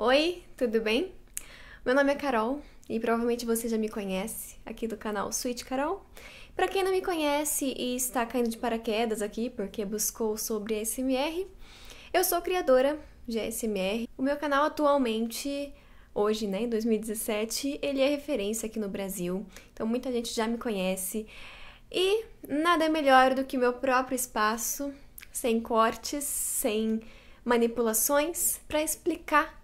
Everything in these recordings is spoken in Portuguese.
Oi, tudo bem? Meu nome é Carol e provavelmente você já me conhece aqui do canal Sweet Carol. Para quem não me conhece e está caindo de paraquedas aqui porque buscou sobre ASMR, eu sou criadora de ASMR. O meu canal atualmente, hoje, né, em 2017, ele é referência aqui no Brasil. Então muita gente já me conhece. E nada melhor do que meu próprio espaço, sem cortes, sem manipulações, para explicar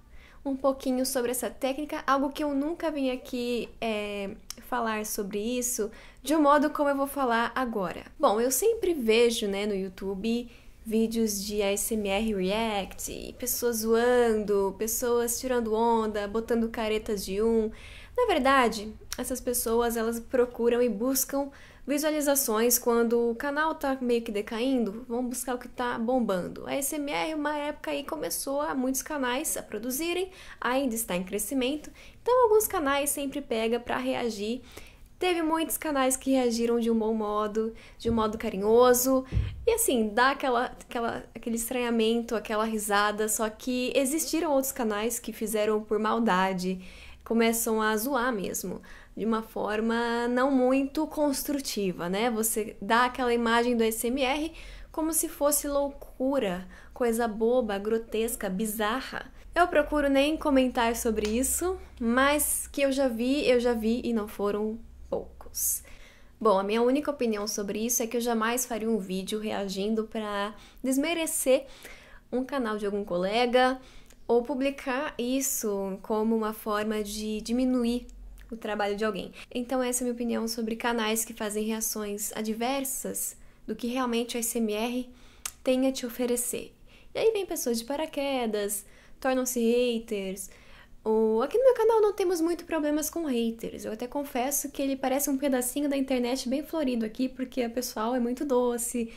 um pouquinho sobre essa técnica, algo que eu nunca vim aqui é, falar sobre isso, de um modo como eu vou falar agora. Bom, eu sempre vejo né, no YouTube vídeos de ASMR React, pessoas zoando, pessoas tirando onda, botando caretas de um. Na verdade, essas pessoas elas procuram e buscam visualizações quando o canal tá meio que decaindo, vão buscar o que tá bombando. A SMR, é uma época aí começou a muitos canais a produzirem, ainda está em crescimento, então alguns canais sempre pega para reagir. Teve muitos canais que reagiram de um bom modo, de um modo carinhoso, e assim, dá aquela, aquela, aquele estranhamento, aquela risada, só que existiram outros canais que fizeram por maldade, começam a zoar mesmo, de uma forma não muito construtiva, né? Você dá aquela imagem do SMR como se fosse loucura, coisa boba, grotesca, bizarra. Eu procuro nem comentar sobre isso, mas que eu já vi, eu já vi e não foram poucos. Bom, a minha única opinião sobre isso é que eu jamais faria um vídeo reagindo para desmerecer um canal de algum colega, ou publicar isso como uma forma de diminuir o trabalho de alguém. Então, essa é a minha opinião sobre canais que fazem reações adversas do que realmente o SMR tem a te oferecer. E aí vem pessoas de paraquedas, tornam-se haters. Ou... Aqui no meu canal não temos muito problemas com haters. Eu até confesso que ele parece um pedacinho da internet bem florido aqui, porque o pessoal é muito doce,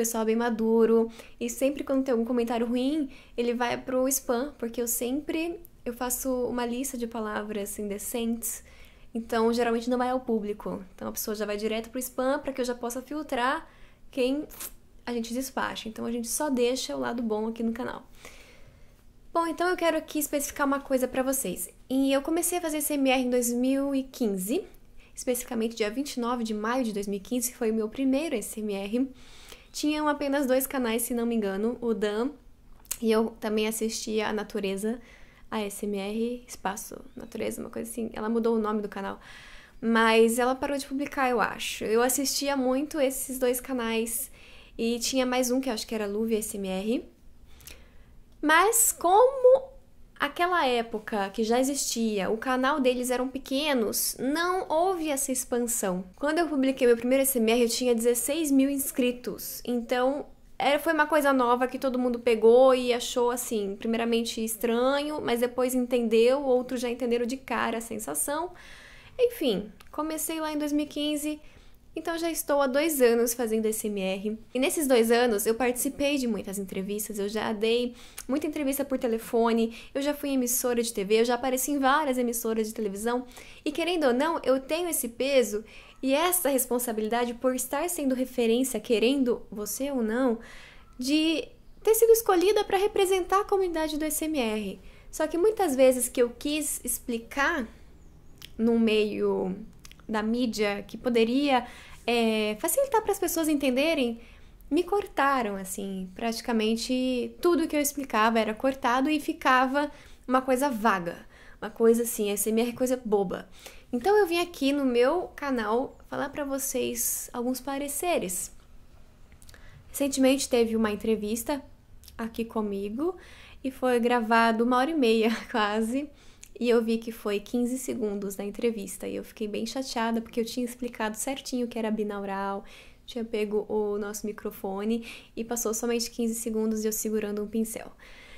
pessoal bem maduro. E sempre quando tem algum comentário ruim, ele vai pro spam, porque eu sempre eu faço uma lista de palavras indecentes. Assim, então, geralmente não vai ao público. Então, a pessoa já vai direto pro spam para que eu já possa filtrar quem a gente despacha. Então, a gente só deixa o lado bom aqui no canal. Bom, então eu quero aqui especificar uma coisa para vocês. E eu comecei a fazer CMR em 2015, especificamente dia 29 de maio de 2015, que foi o meu primeiro SMR. Tinham apenas dois canais, se não me engano, o Dan e eu também assistia a Natureza, a SMR Espaço Natureza, uma coisa assim. Ela mudou o nome do canal, mas ela parou de publicar, eu acho. Eu assistia muito esses dois canais e tinha mais um que acho que era Luve SMR. Mas como aquela época que já existia, o canal deles eram pequenos, não houve essa expansão. Quando eu publiquei meu primeiro SMR, eu tinha 16 mil inscritos. Então, era, foi uma coisa nova que todo mundo pegou e achou, assim, primeiramente estranho, mas depois entendeu, outros já entenderam de cara a sensação. Enfim, comecei lá em 2015 então já estou há dois anos fazendo SMR. E nesses dois anos eu participei de muitas entrevistas, eu já dei muita entrevista por telefone, eu já fui em emissora de TV, eu já apareci em várias emissoras de televisão. E querendo ou não, eu tenho esse peso e essa responsabilidade por estar sendo referência, querendo você ou não, de ter sido escolhida para representar a comunidade do SMR. Só que muitas vezes que eu quis explicar no meio da mídia que poderia é, facilitar para as pessoas entenderem, me cortaram, assim, praticamente tudo que eu explicava era cortado e ficava uma coisa vaga, uma coisa assim, SMR é coisa boba. Então eu vim aqui no meu canal falar para vocês alguns pareceres. Recentemente teve uma entrevista aqui comigo e foi gravado uma hora e meia quase e eu vi que foi 15 segundos na entrevista e eu fiquei bem chateada porque eu tinha explicado certinho que era binaural, tinha pego o nosso microfone e passou somente 15 segundos eu segurando um pincel.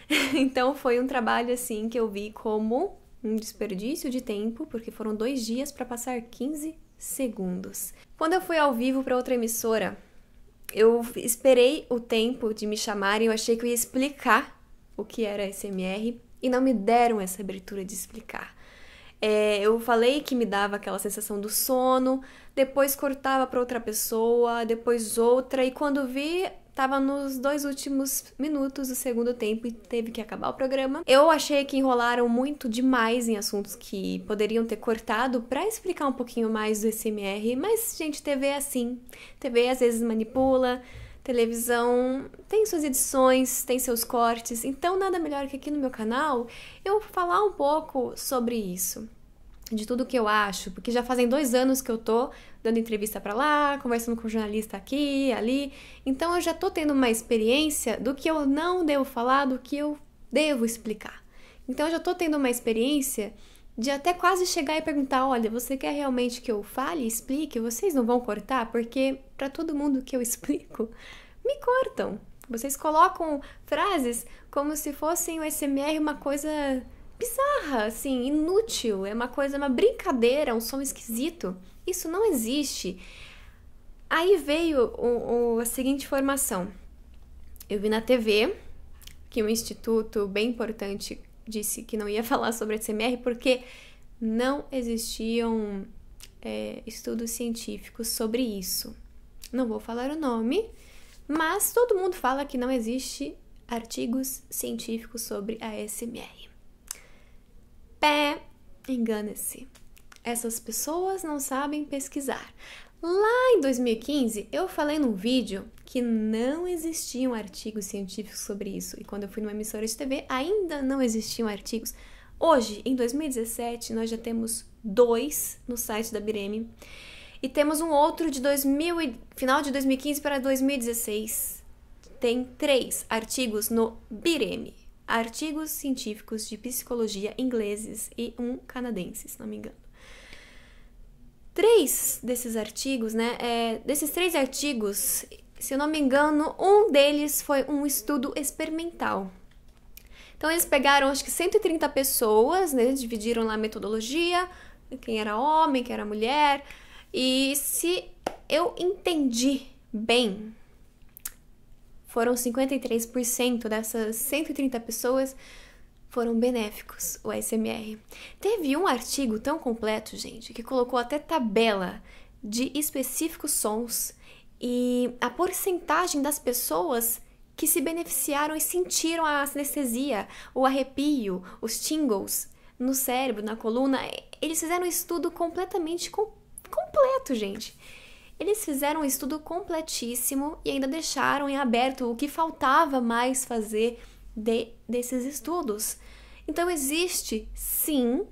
então foi um trabalho assim que eu vi como um desperdício de tempo, porque foram dois dias para passar 15 segundos. Quando eu fui ao vivo para outra emissora, eu esperei o tempo de me chamarem, eu achei que eu ia explicar o que era SMR e não me deram essa abertura de explicar. É, eu falei que me dava aquela sensação do sono, depois cortava para outra pessoa, depois outra, e quando vi, tava nos dois últimos minutos do segundo tempo e teve que acabar o programa. Eu achei que enrolaram muito demais em assuntos que poderiam ter cortado para explicar um pouquinho mais do SMR, mas gente, TV é assim. TV às vezes manipula, televisão tem suas edições, tem seus cortes, então nada melhor que aqui no meu canal eu falar um pouco sobre isso, de tudo que eu acho, porque já fazem dois anos que eu tô dando entrevista para lá, conversando com jornalista aqui, ali, então eu já tô tendo uma experiência do que eu não devo falar, do que eu devo explicar. Então eu já tô tendo uma experiência de até quase chegar e perguntar: olha, você quer realmente que eu fale, explique? Vocês não vão cortar? Porque para todo mundo que eu explico, me cortam. Vocês colocam frases como se fossem o SMR uma coisa bizarra, assim, inútil, é uma coisa, uma brincadeira, um som esquisito. Isso não existe. Aí veio o, o, a seguinte formação. Eu vi na TV que um instituto bem importante disse que não ia falar sobre a S.M.R. porque não existiam é, estudos científicos sobre isso. Não vou falar o nome, mas todo mundo fala que não existe artigos científicos sobre a SMR. Pé, engana-se. Essas pessoas não sabem pesquisar. Lá em 2015, eu falei num vídeo que não existiam artigos científicos sobre isso. E quando eu fui numa emissora de TV, ainda não existiam artigos. Hoje, em 2017, nós já temos dois no site da Bireme e temos um outro de 2000 e, final de 2015 para 2016. Tem três artigos no Bireme, artigos científicos de psicologia ingleses e um canadense, se não me engano. Três desses artigos, né? É, desses três artigos, se eu não me engano, um deles foi um estudo experimental. Então eles pegaram acho que 130 pessoas, né, dividiram lá a metodologia, quem era homem, quem era mulher, e se eu entendi bem, foram 53% dessas 130 pessoas foram benéficos o SMR. Teve um artigo tão completo, gente, que colocou até tabela de específicos sons e a porcentagem das pessoas que se beneficiaram e sentiram a anestesia, o arrepio, os tingles no cérebro, na coluna. Eles fizeram um estudo completamente com, completo, gente. Eles fizeram um estudo completíssimo e ainda deixaram em aberto o que faltava mais fazer de, desses estudos. Então, existe sim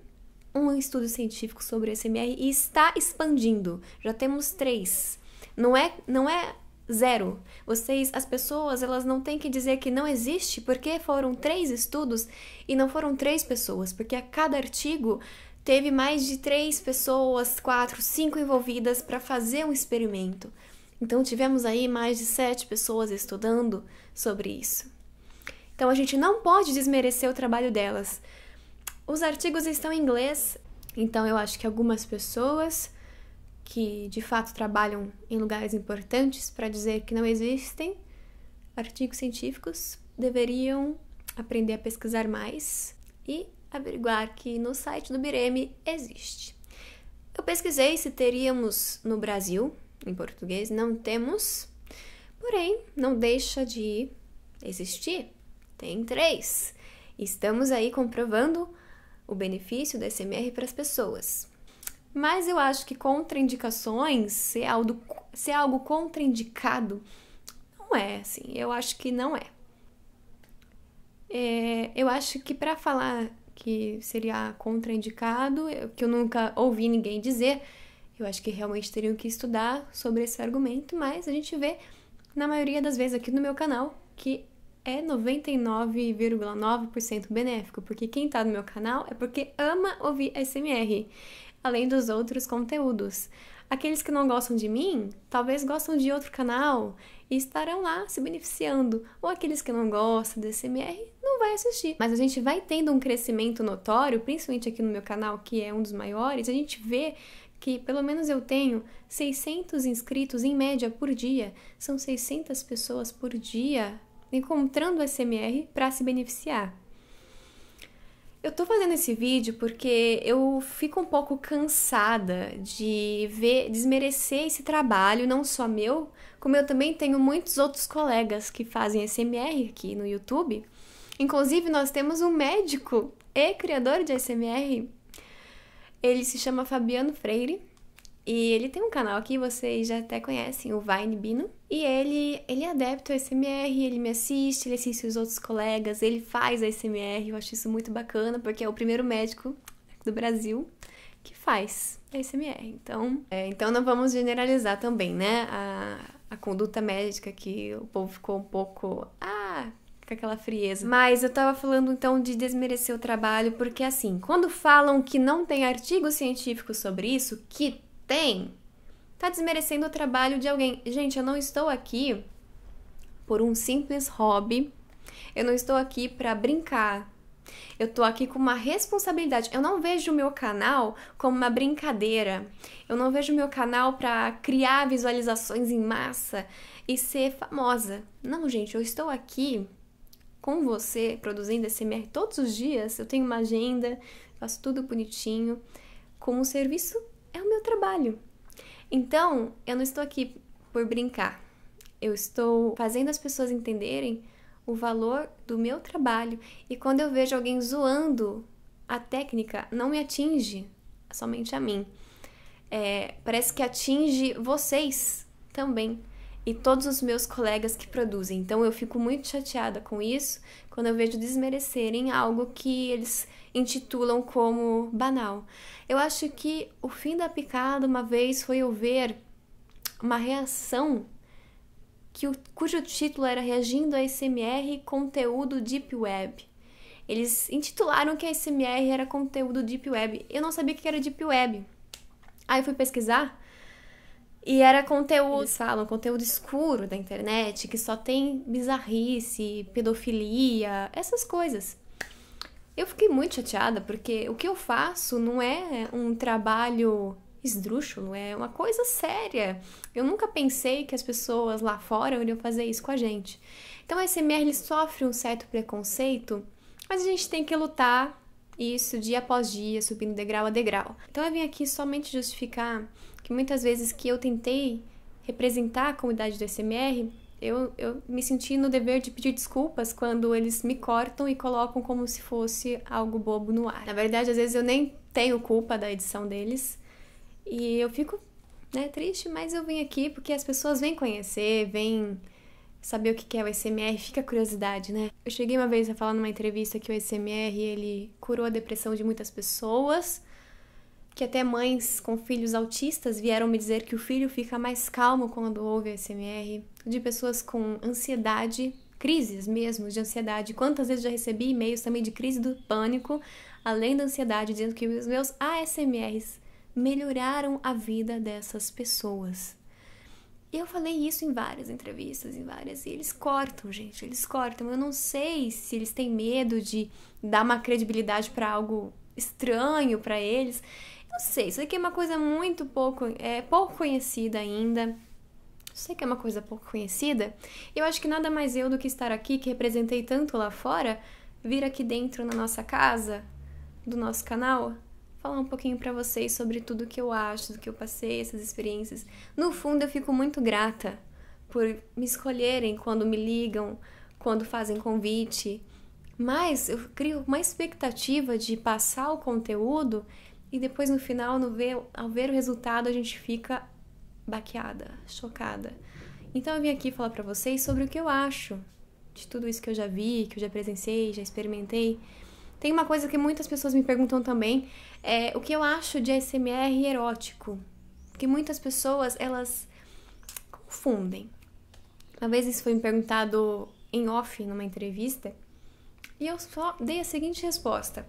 um estudo científico sobre o SMR e está expandindo. Já temos três não é, não é zero. Vocês, as pessoas, elas não têm que dizer que não existe, porque foram três estudos e não foram três pessoas, porque a cada artigo teve mais de três pessoas, quatro, cinco envolvidas para fazer um experimento. Então tivemos aí mais de sete pessoas estudando sobre isso. Então a gente não pode desmerecer o trabalho delas. Os artigos estão em inglês, então eu acho que algumas pessoas que de fato trabalham em lugares importantes para dizer que não existem artigos científicos deveriam aprender a pesquisar mais e averiguar que no site do Bireme existe. Eu pesquisei se teríamos no Brasil, em português, não temos, porém não deixa de existir. Tem três. Estamos aí comprovando o benefício do SMR para as pessoas. Mas eu acho que contraindicações, ser algo, ser algo contraindicado, não é assim. Eu acho que não é. é eu acho que para falar que seria contraindicado, que eu nunca ouvi ninguém dizer, eu acho que realmente teriam que estudar sobre esse argumento, mas a gente vê na maioria das vezes aqui no meu canal que é 99,9% benéfico, porque quem tá no meu canal é porque ama ouvir SMR além dos outros conteúdos. Aqueles que não gostam de mim, talvez gostam de outro canal e estarão lá se beneficiando. Ou aqueles que não gostam desse MR não vai assistir. Mas a gente vai tendo um crescimento notório, principalmente aqui no meu canal, que é um dos maiores, a gente vê que pelo menos eu tenho 600 inscritos em média por dia. São 600 pessoas por dia encontrando o SMR para se beneficiar. Eu tô fazendo esse vídeo porque eu fico um pouco cansada de ver desmerecer esse trabalho, não só meu, como eu também tenho muitos outros colegas que fazem SMR aqui no YouTube. Inclusive, nós temos um médico e criador de SMR. Ele se chama Fabiano Freire e ele tem um canal aqui vocês já até conhecem, o Vine Bino. E ele, ele é adepto ao SMR, ele me assiste, ele assiste os outros colegas, ele faz a SMR. Eu acho isso muito bacana, porque é o primeiro médico do Brasil que faz a SMR. Então, é, então não vamos generalizar também, né? A, a conduta médica que o povo ficou um pouco. Ah, com aquela frieza. Mas eu tava falando então de desmerecer o trabalho, porque assim, quando falam que não tem artigo científico sobre isso, que tem, tá desmerecendo o trabalho de alguém. Gente, eu não estou aqui por um simples hobby. Eu não estou aqui para brincar. Eu tô aqui com uma responsabilidade. Eu não vejo o meu canal como uma brincadeira. Eu não vejo o meu canal para criar visualizações em massa e ser famosa. Não, gente, eu estou aqui com você produzindo esse MR todos os dias. Eu tenho uma agenda, faço tudo bonitinho, como um serviço é o meu trabalho. Então, eu não estou aqui por brincar. Eu estou fazendo as pessoas entenderem o valor do meu trabalho. E quando eu vejo alguém zoando a técnica, não me atinge somente a mim. É, parece que atinge vocês também e todos os meus colegas que produzem. Então eu fico muito chateada com isso quando eu vejo desmerecerem algo que eles intitulam como banal. Eu acho que o fim da picada uma vez foi eu ver uma reação que o, cujo título era Reagindo a SMR Conteúdo Deep Web. Eles intitularam que a SMR era conteúdo Deep Web. Eu não sabia o que era Deep Web. Aí eu fui pesquisar e era conteúdo, Eles falam, conteúdo escuro da internet, que só tem bizarrice, pedofilia, essas coisas. Eu fiquei muito chateada, porque o que eu faço não é um trabalho esdrúxulo, é uma coisa séria. Eu nunca pensei que as pessoas lá fora iriam fazer isso com a gente. Então, a SMR sofre um certo preconceito, mas a gente tem que lutar e isso dia após dia, subindo degrau a degrau. Então eu vim aqui somente justificar que muitas vezes que eu tentei representar a comunidade do SMR, eu, eu me senti no dever de pedir desculpas quando eles me cortam e colocam como se fosse algo bobo no ar. Na verdade, às vezes eu nem tenho culpa da edição deles e eu fico né, triste, mas eu vim aqui porque as pessoas vêm conhecer, vêm saber o que é o SMR, fica a curiosidade, né? Eu cheguei uma vez a falar numa entrevista que o SMR ele curou a depressão de muitas pessoas, que até mães com filhos autistas vieram me dizer que o filho fica mais calmo quando ouve o SMR, de pessoas com ansiedade, crises mesmo de ansiedade. Quantas vezes já recebi e-mails também de crise do pânico, além da ansiedade, dizendo que os meus ASMRs melhoraram a vida dessas pessoas. Eu falei isso em várias entrevistas, em várias, e eles cortam, gente, eles cortam. Eu não sei se eles têm medo de dar uma credibilidade para algo estranho para eles. Eu não sei, isso aqui é uma coisa muito pouco, é pouco conhecida ainda. Eu sei que é uma coisa pouco conhecida. Eu acho que nada mais eu do que estar aqui, que representei tanto lá fora, vir aqui dentro na nossa casa, do nosso canal, falar um pouquinho para vocês sobre tudo que eu acho, do que eu passei, essas experiências. No fundo, eu fico muito grata por me escolherem quando me ligam, quando fazem convite, mas eu crio uma expectativa de passar o conteúdo e depois no final, no ver, ao ver o resultado, a gente fica baqueada, chocada. Então eu vim aqui falar para vocês sobre o que eu acho de tudo isso que eu já vi, que eu já presenciei, já experimentei tem uma coisa que muitas pessoas me perguntam também, é o que eu acho de ASMR erótico. Porque muitas pessoas, elas confundem. Uma vez isso foi me perguntado em off, numa entrevista, e eu só dei a seguinte resposta.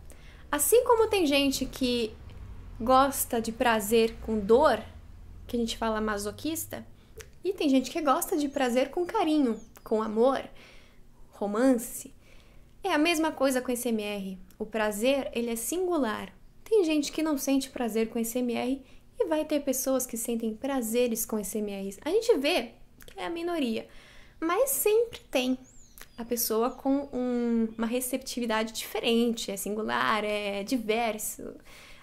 Assim como tem gente que gosta de prazer com dor, que a gente fala masoquista, e tem gente que gosta de prazer com carinho, com amor, romance. É a mesma coisa com SMR. O prazer, ele é singular. Tem gente que não sente prazer com SMR e vai ter pessoas que sentem prazeres com SMRs. A gente vê que é a minoria, mas sempre tem a pessoa com um, uma receptividade diferente, é singular, é diverso.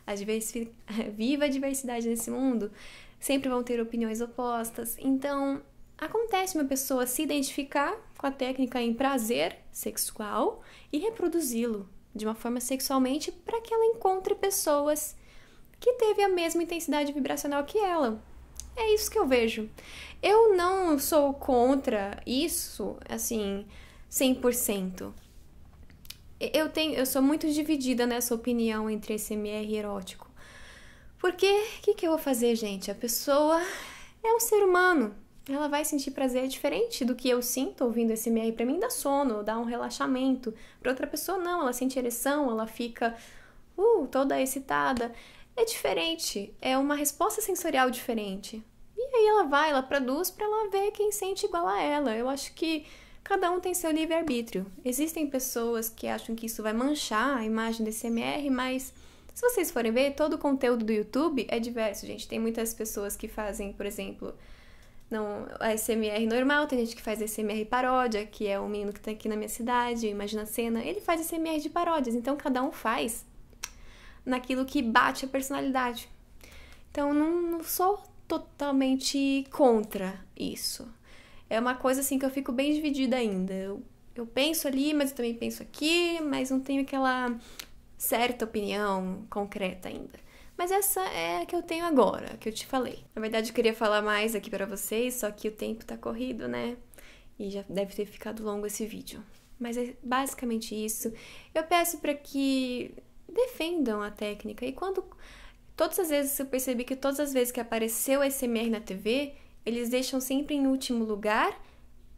A diversi... Viva a diversidade nesse mundo. Sempre vão ter opiniões opostas. Então, acontece uma pessoa se identificar com a técnica em prazer sexual e reproduzi-lo de uma forma sexualmente para que ela encontre pessoas que teve a mesma intensidade vibracional que ela. É isso que eu vejo. Eu não sou contra isso, assim, 100%. Eu tenho, eu sou muito dividida nessa opinião entre SMR e erótico. Porque o que, que eu vou fazer, gente? A pessoa é um ser humano, ela vai sentir prazer diferente do que eu sinto ouvindo esse MR. Para mim dá sono, dá um relaxamento. Para outra pessoa não, ela sente ereção, ela fica uh, toda excitada. É diferente, é uma resposta sensorial diferente. E aí ela vai, ela produz para ela ver quem sente igual a ela. Eu acho que cada um tem seu livre arbítrio. Existem pessoas que acham que isso vai manchar a imagem desse MR, mas se vocês forem ver, todo o conteúdo do YouTube é diverso, gente. Tem muitas pessoas que fazem, por exemplo, não, a SMR normal, tem gente que faz SMR paródia, que é um menino que tá aqui na minha cidade, Imagina a Cena, ele faz SMR de paródias, então cada um faz naquilo que bate a personalidade. Então não, não sou totalmente contra isso. É uma coisa assim que eu fico bem dividida ainda. Eu, eu penso ali, mas eu também penso aqui, mas não tenho aquela certa opinião concreta ainda. Mas essa é a que eu tenho agora, que eu te falei. Na verdade, eu queria falar mais aqui para vocês, só que o tempo tá corrido, né? E já deve ter ficado longo esse vídeo. Mas é basicamente isso. Eu peço para que defendam a técnica. E quando. Todas as vezes eu percebi que todas as vezes que apareceu SMR na TV, eles deixam sempre em último lugar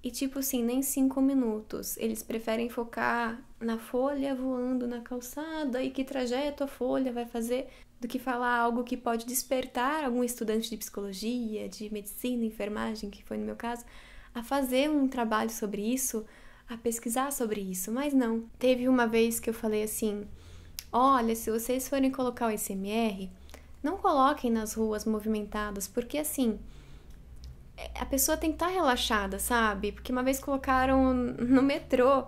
e tipo assim, nem cinco minutos. Eles preferem focar na folha voando na calçada e que trajeto a folha vai fazer do que falar algo que pode despertar algum estudante de psicologia, de medicina, enfermagem, que foi no meu caso, a fazer um trabalho sobre isso, a pesquisar sobre isso. Mas não. Teve uma vez que eu falei assim: olha, se vocês forem colocar o ICMR, não coloquem nas ruas movimentadas, porque assim a pessoa tem que estar tá relaxada, sabe? Porque uma vez colocaram no metrô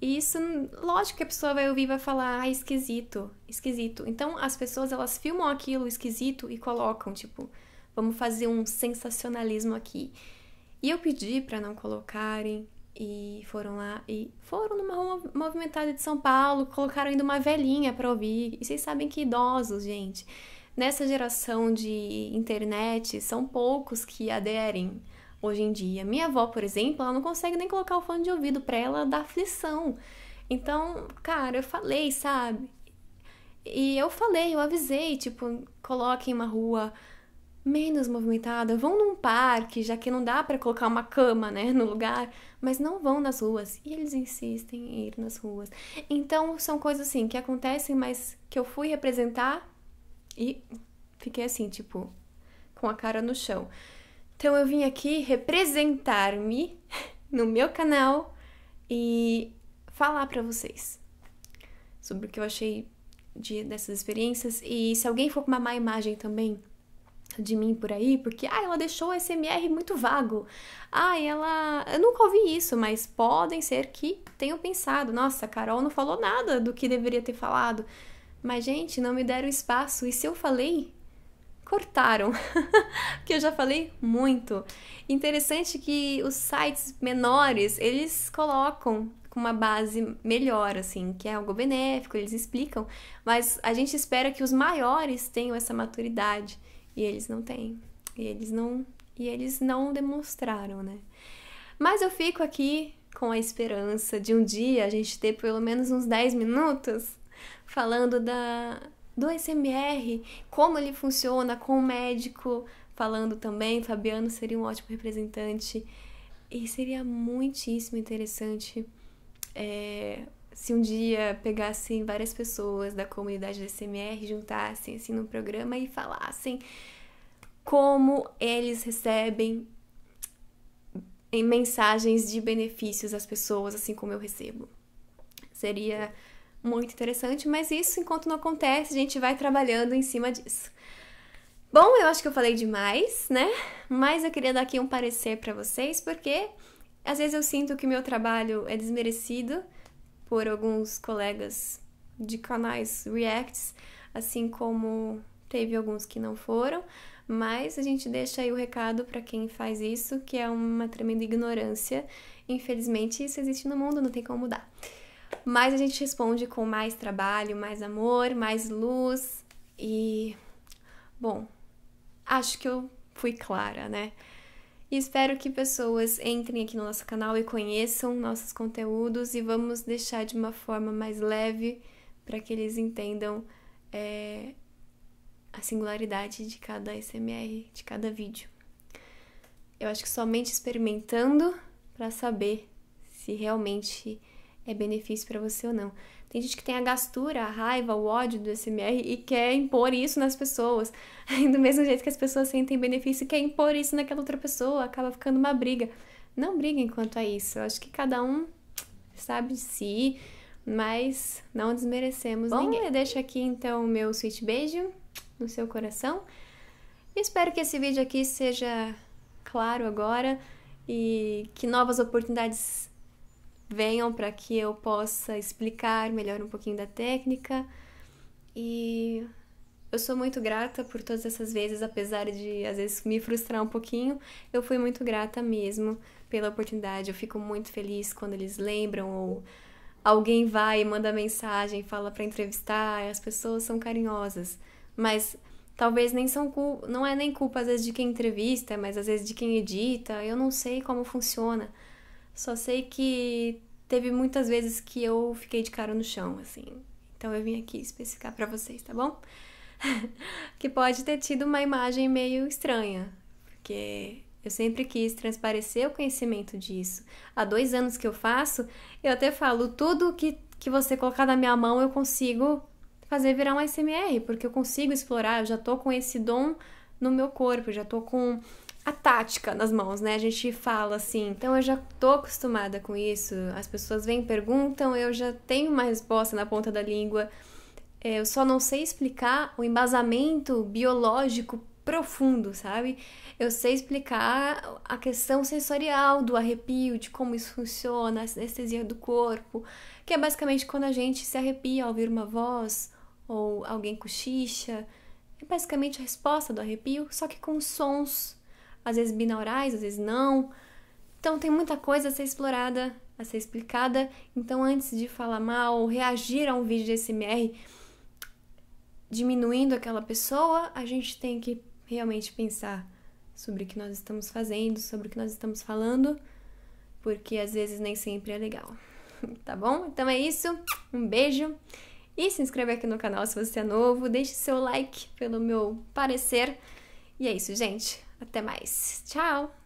e isso, lógico que a pessoa vai ouvir e vai falar, ah, esquisito, esquisito. Então as pessoas elas filmam aquilo esquisito e colocam, tipo, vamos fazer um sensacionalismo aqui. E eu pedi para não colocarem e foram lá e foram numa rua movimentada de São Paulo, colocaram ainda uma velhinha para ouvir. E vocês sabem que idosos, gente, Nessa geração de internet, são poucos que aderem hoje em dia. Minha avó, por exemplo, ela não consegue nem colocar o fone de ouvido para ela dar aflição. Então, cara, eu falei, sabe? E eu falei, eu avisei, tipo, coloquem uma rua menos movimentada, vão num parque, já que não dá para colocar uma cama, né, no lugar, mas não vão nas ruas. E eles insistem em ir nas ruas. Então, são coisas assim que acontecem, mas que eu fui representar e fiquei assim, tipo, com a cara no chão. Então eu vim aqui representar-me no meu canal e falar para vocês sobre o que eu achei de, dessas experiências. E se alguém for com uma má imagem também de mim por aí, porque ah, ela deixou o SMR muito vago. Ah, ela. Eu nunca ouvi isso, mas podem ser que tenham pensado, nossa, a Carol não falou nada do que deveria ter falado. Mas, gente, não me deram espaço. E se eu falei, cortaram, porque eu já falei muito. Interessante que os sites menores, eles colocam com uma base melhor, assim, que é algo benéfico, eles explicam, mas a gente espera que os maiores tenham essa maturidade, e eles não têm, e eles não, e eles não demonstraram, né? Mas eu fico aqui com a esperança de um dia a gente ter pelo menos uns 10 minutos falando da, do SMR, como ele funciona, com o médico falando também. Fabiano seria um ótimo representante. E seria muitíssimo interessante é, se um dia pegassem várias pessoas da comunidade do SMR, juntassem assim no programa e falassem como eles recebem mensagens de benefícios às pessoas, assim como eu recebo. Seria muito interessante, mas isso, enquanto não acontece, a gente vai trabalhando em cima disso. Bom, eu acho que eu falei demais, né? Mas eu queria dar aqui um parecer para vocês, porque às vezes eu sinto que meu trabalho é desmerecido por alguns colegas de canais reacts, assim como teve alguns que não foram, mas a gente deixa aí o recado para quem faz isso, que é uma tremenda ignorância. Infelizmente, isso existe no mundo, não tem como mudar. Mas a gente responde com mais trabalho, mais amor, mais luz e. Bom, acho que eu fui clara, né? E espero que pessoas entrem aqui no nosso canal e conheçam nossos conteúdos e vamos deixar de uma forma mais leve para que eles entendam é, a singularidade de cada SMR, de cada vídeo. Eu acho que somente experimentando para saber se realmente é benefício para você ou não. Tem gente que tem a gastura, a raiva, o ódio do SMR e quer impor isso nas pessoas. Do mesmo jeito que as pessoas sentem benefício e quer impor isso naquela outra pessoa, acaba ficando uma briga. Não briguem quanto a isso. Eu acho que cada um sabe de si, mas não desmerecemos Bom, ninguém. eu deixo aqui então o meu sweet beijo no seu coração. E espero que esse vídeo aqui seja claro agora e que novas oportunidades venham para que eu possa explicar melhor um pouquinho da técnica. E eu sou muito grata por todas essas vezes, apesar de às vezes me frustrar um pouquinho, eu fui muito grata mesmo pela oportunidade. Eu fico muito feliz quando eles lembram ou alguém vai e manda mensagem, fala para entrevistar, as pessoas são carinhosas, mas talvez nem são não é nem culpa às vezes de quem entrevista, mas às vezes de quem edita. Eu não sei como funciona só sei que teve muitas vezes que eu fiquei de cara no chão, assim. Então eu vim aqui especificar para vocês, tá bom? que pode ter tido uma imagem meio estranha, porque eu sempre quis transparecer o conhecimento disso. Há dois anos que eu faço, eu até falo, tudo que, que você colocar na minha mão eu consigo fazer virar um SMR, porque eu consigo explorar, eu já tô com esse dom no meu corpo, já tô com a tática nas mãos, né? A gente fala assim. Então eu já tô acostumada com isso. As pessoas vêm, perguntam, eu já tenho uma resposta na ponta da língua. É, eu só não sei explicar o embasamento biológico profundo, sabe? Eu sei explicar a questão sensorial do arrepio, de como isso funciona, a anestesia do corpo, que é basicamente quando a gente se arrepia ao ouvir uma voz ou alguém cochicha. É basicamente a resposta do arrepio, só que com sons às vezes binaurais, às vezes não. Então tem muita coisa a ser explorada, a ser explicada. Então antes de falar mal, reagir a um vídeo de SMR diminuindo aquela pessoa, a gente tem que realmente pensar sobre o que nós estamos fazendo, sobre o que nós estamos falando, porque às vezes nem sempre é legal. tá bom? Então é isso. Um beijo. E se inscreve aqui no canal se você é novo, deixe seu like pelo meu parecer. E é isso, gente. Até mais. Tchau!